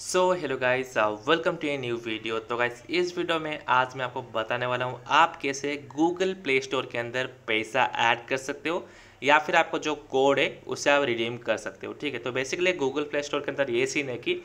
so hello guys welcome to a new video तो guys इस video में आज मैं आपको बताने वाला हूँ आप कैसे गूगल प्ले स्टोर के अंदर पैसा ऐड कर सकते हो या फिर आपको जो कोड है उसे आप रिडीम कर सकते हो ठीक है तो बेसिकली गूगल प्ले स्टोर के अंदर ये सीन है कि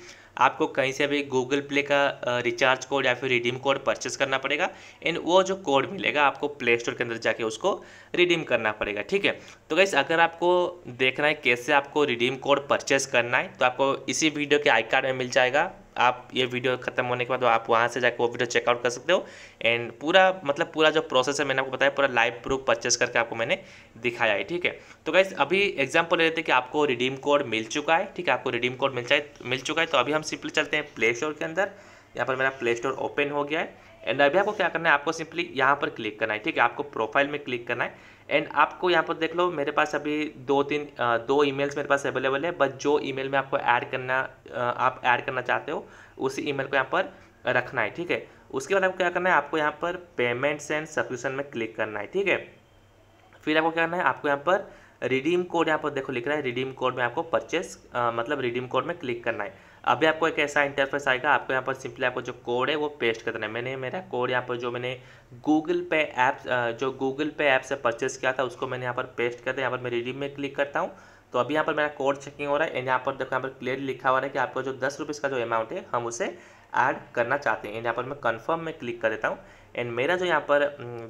आपको कहीं से भी गूगल प्ले का रिचार्ज कोड या फिर रिडीम कोड परचेस करना पड़ेगा एंड वो जो कोड मिलेगा आपको प्ले स्टोर के अंदर जाके उसको रिडीम करना पड़ेगा ठीक है तो गैस अगर आपको देखना है कैसे आपको रिडीम कोड परचेस करना है तो आपको इसी वीडियो के आई कार्ड में मिल जाएगा आप ये वीडियो खत्म होने के बाद आप वहाँ से जाकर वो वीडियो चेकआउट कर सकते हो एंड पूरा मतलब पूरा जो प्रोसेस है मैंने आपको बताया पूरा लाइव प्रूफ परचेस करके आपको मैंने दिखाया है ठीक है तो गाइज अभी एग्जाम्पल ले लेते हैं कि आपको रिडीम कोड मिल चुका है ठीक है आपको रिडीम कोड मिल जाए मिल चुका है तो अभी हम सिंपली चलते हैं प्ले स्टोर के अंदर यहाँ पर मेरा प्ले स्टोर ओपन हो गया है एंड अभी आपको क्या करना है आपको सिंपली यहाँ पर क्लिक करना है ठीक है आपको प्रोफाइल में क्लिक करना है एंड आपको यहाँ पर देख लो मेरे पास अभी दो तीन दो ईमेल्स मेरे पास अवेलेबल है बट जो ईमेल में आपको ऐड करना आप ऐड करना चाहते हो उसी ईमेल को यहाँ पर रखना है ठीक है उसके बाद आपको क्या करना है आपको यहाँ पर पेमेंट्स एंड सब्सक्रिप्शन में क्लिक करना है ठीक है फिर आपको क्या करना है आपको यहाँ पर रिडीम कोड यहाँ पर देखो लिख रहा है रिडीम कोड में आपको परचेस मतलब रिडीम कोड में क्लिक करना है अभी आपको एक ऐसा इंटरफेस आएगा आपको यहाँ पर सिंपली आपको जो कोड है वो पेस्ट करना है मैंने मेरा कोड यहाँ पर जो मैंने गूगल पे ऐप जो गूगल पे ऐप से परचेस किया था उसको मैंने यहाँ पर पेस्ट कर दिया यहाँ पर मैं रिडीम में क्लिक करता हूँ तो अभी यहाँ पर मेरा कोड चेकिंग हो रहा है एंड यहाँ पर देखो यहाँ पर क्लियरली लिखा हुआ है कि आपको जो दस रुपीज़ का जो अमाउंट है हम उसे ऐड करना चाहते हैं एंड यहाँ पर मैं कन्फर्म में क्लिक कर देता हूँ एंड मेरा जो यहाँ पर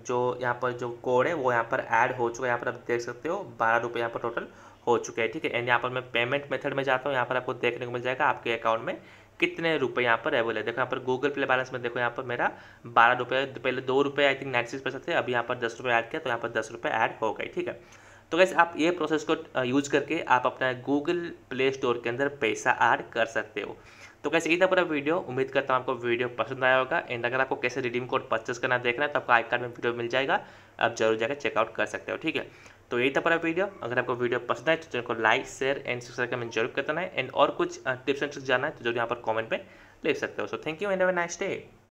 जो यहाँ पर जो कोड है वो यहाँ पर ऐड हो चुका है यहाँ पर आप देख सकते हो बारह रुपये यहाँ पर टोटल हो चुके हैं ठीक है एंड यहाँ पर मैं पेमेंट मेथड में जाता हूँ यहाँ पर आपको देखने को मिल जाएगा आपके अकाउंट में कितने रुपए यहाँ पर अवेलेबल है देखो यहाँ पर गूगल पे बैलेंस में देखो यहाँ पर मेरा बारह रुपये पहले दो रुपये आई थिंक नाइन्टी सिक्स पैसा थे अभी यहाँ पर दस रुपये ऐड किया तो यहाँ पर दस रुपये ऐड हो गए ठीक है तो वैसे आप ये प्रोसेस को यूज करके आप अपना गूगल प्ले स्टोर के अंदर पैसा ऐड कर सकते हो तो कैसे इतना पूरा वीडियो उम्मीद करता हूँ आपको वीडियो पसंद आया होगा एंड अगर आपको कैसे रिडीम कोड परचेस करना देखना है तो आपको आई कार्ड में वीडियो मिल जाएगा आप जरूर जाकर चेकआउट कर सकते हो ठीक है तो यही था पूरा वीडियो अगर आपको वीडियो पसंद आए तो चैनल को like share and subscribe comment जरूर करना है एंड और कुछ टिप्स एंड ट्रिक्स जाना है तो जरूर यहाँ पर कॉमेंट में लिख सकते हो so thank you and have nice day